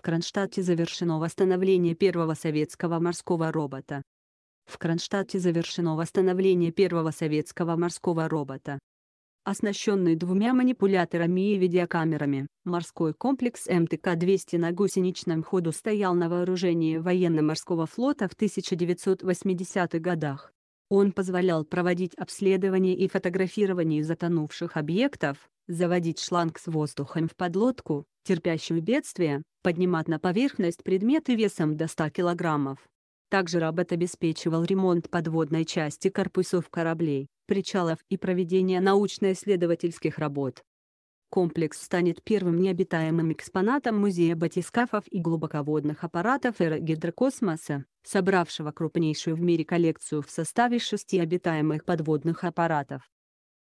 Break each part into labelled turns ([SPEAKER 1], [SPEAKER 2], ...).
[SPEAKER 1] В Кронштадте завершено восстановление первого советского морского робота. В Кронштадте завершено восстановление первого советского морского робота. Оснащенный двумя манипуляторами и видеокамерами, морской комплекс МТК-200 на гусеничном ходу стоял на вооружении военно-морского флота в 1980-х годах. Он позволял проводить обследование и фотографирование затонувших объектов, заводить шланг с воздухом в подлодку, терпящим бедствие, поднимать на поверхность предметы весом до 100 кг. Также робот обеспечивал ремонт подводной части корпусов кораблей, причалов и проведение научно-исследовательских работ. Комплекс станет первым необитаемым экспонатом Музея батискафов и глубоководных аппаратов эры гидрокосмоса, собравшего крупнейшую в мире коллекцию в составе шести обитаемых подводных аппаратов.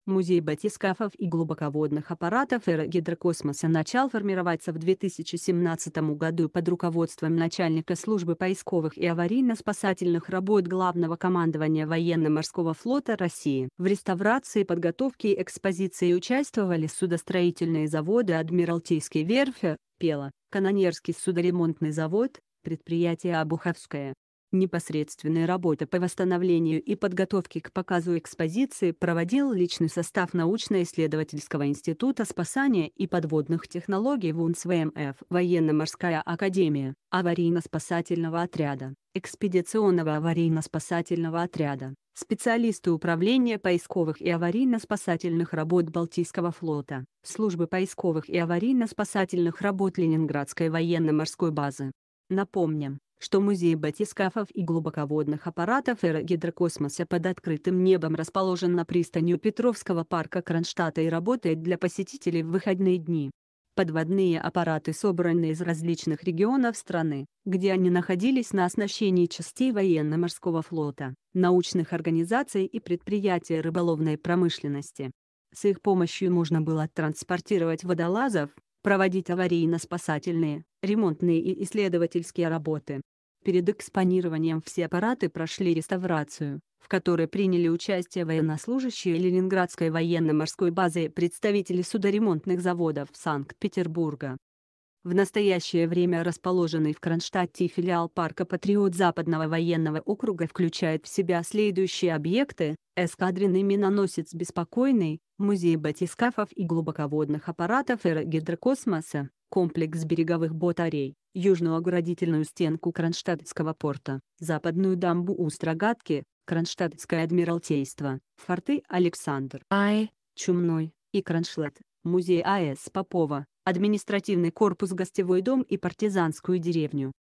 [SPEAKER 1] Музей батискафов и глубоководных аппаратов эры гидрокосмоса начал формироваться в 2017 году под руководством начальника службы поисковых и аварийно-спасательных работ Главного командования Военно-морского флота России. В реставрации, подготовке и экспозиции участвовали судостроительные заводы Адмиралтейской верфи, Пела, Канонерский судоремонтный завод, предприятие Абуховское. Непосредственная работа по восстановлению и подготовке к показу экспозиции проводил личный состав научно-исследовательского института спасания и подводных технологий ВУНСВМФ «Военно-морская академия» аварийно-спасательного отряда, экспедиционного аварийно-спасательного отряда, специалисты Управления поисковых и аварийно-спасательных работ Балтийского флота, службы поисковых и аварийно-спасательных работ Ленинградской военно-морской базы. Напомним, что музей батискафов и глубоководных аппаратов эры гидрокосмоса под открытым небом расположен на пристани у Петровского парка Кронштадта и работает для посетителей в выходные дни. Подводные аппараты собраны из различных регионов страны, где они находились на оснащении частей военно-морского флота, научных организаций и предприятий рыболовной промышленности. С их помощью можно было транспортировать водолазов, проводить аварийно-спасательные, ремонтные и исследовательские работы. Перед экспонированием все аппараты прошли реставрацию, в которой приняли участие военнослужащие Ленинградской военно-морской базы и представители судоремонтных заводов Санкт-Петербурга в настоящее время расположенный в Кронштадте филиал парка «Патриот» Западного военного округа включает в себя следующие объекты – эскадренный миноносец «Беспокойный», музей батискафов и глубоководных аппаратов эры гидрокосмоса, комплекс береговых батарей, южную оградительную стенку Кронштадтского порта, западную дамбу Устрогатки, Кронштадтское адмиралтейство, форты Александр I, Чумной и Кронштадт, музей А.С. Попова, административный корпус «Гостевой дом» и партизанскую деревню.